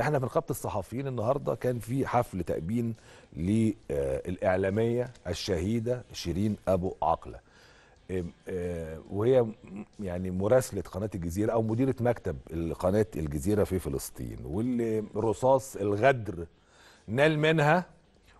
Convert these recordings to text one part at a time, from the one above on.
احنا في الخط الصحفيين النهارده كان في حفل تأبين للاعلاميه الشهيده شيرين ابو عقله آه، وهي يعني مراسله قناه الجزيره او مديره مكتب قناه الجزيره في فلسطين واللي رصاص الغدر نال منها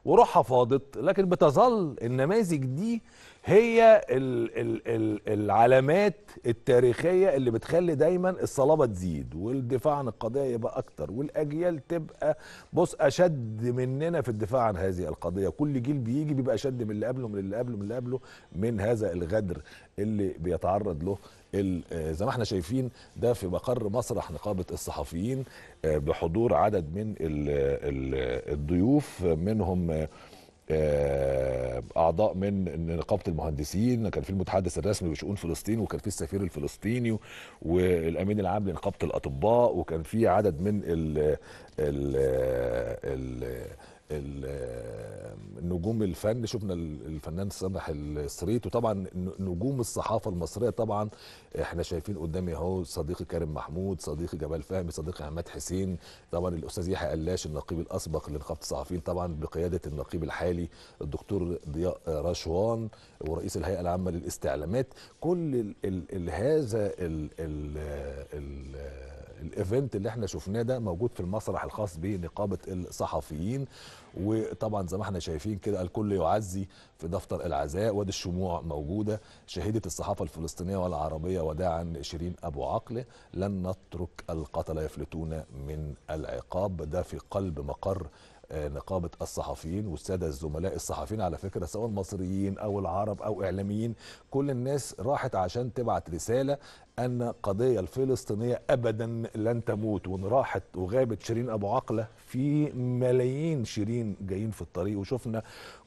وروحها فاضت لكن بتظل النماذج دي هي الـ الـ الـ العلامات التاريخيه اللي بتخلي دايما الصلابه تزيد والدفاع عن القضيه يبقى اكتر والاجيال تبقى بص اشد مننا في الدفاع عن هذه القضيه كل جيل بيجي بيبقى اشد من اللي قبله من اللي قبله من اللي قبله من هذا الغدر اللي بيتعرض له آه، زي ما احنا شايفين ده في مقر مسرح نقابه الصحفيين آه، بحضور عدد من آه، الضيوف منهم آه، اعضاء من نقابه المهندسين كان في المتحدث الرسمي بشؤون فلسطين وكان في السفير الفلسطيني والامين العام لنقابه الاطباء وكان في عدد من ال ال نجوم الفن شفنا الفنان صالح السريت وطبعا نجوم الصحافه المصريه طبعا احنا شايفين قدامي اهو صديقي كريم محمود صديقي جمال فهمي صديقي عماد حسين طبعا الاستاذ يحيى قلاش النقيب الاسبق لنقابه الصحفيين طبعا بقياده النقيب الحالي الدكتور ضياء رشوان ورئيس الهيئه العامه للاستعلامات كل الـ الـ هذا ال الايفنت اللي احنا شفناه ده موجود في المسرح الخاص بنقابه الصحفيين وطبعا زي ما احنا شايفين كده الكل يعزي في دفتر العزاء وادي الشموع موجوده شهيده الصحافه الفلسطينيه والعربيه وداعا شيرين ابو عقل لن نترك القتله يفلتون من العقاب ده في قلب مقر نقابه الصحفيين والساده الزملاء الصحفيين على فكره سواء مصريين او العرب او اعلاميين كل الناس راحت عشان تبعت رساله ان القضيه الفلسطينيه ابدا لن تموت وان راحت وغابت شيرين ابو عقله في ملايين شيرين جايين في الطريق وشفنا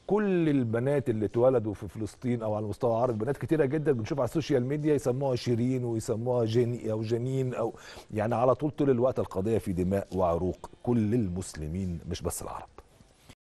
كل البنات اللي اتولدوا في فلسطين او على المستوى العربي بنات كتيره جدا بنشوف على السوشيال ميديا يسموها شيرين ويسموها جيني او جنين او يعني على طول طول الوقت القضيه في دماء وعروق كل المسلمين مش بس العرب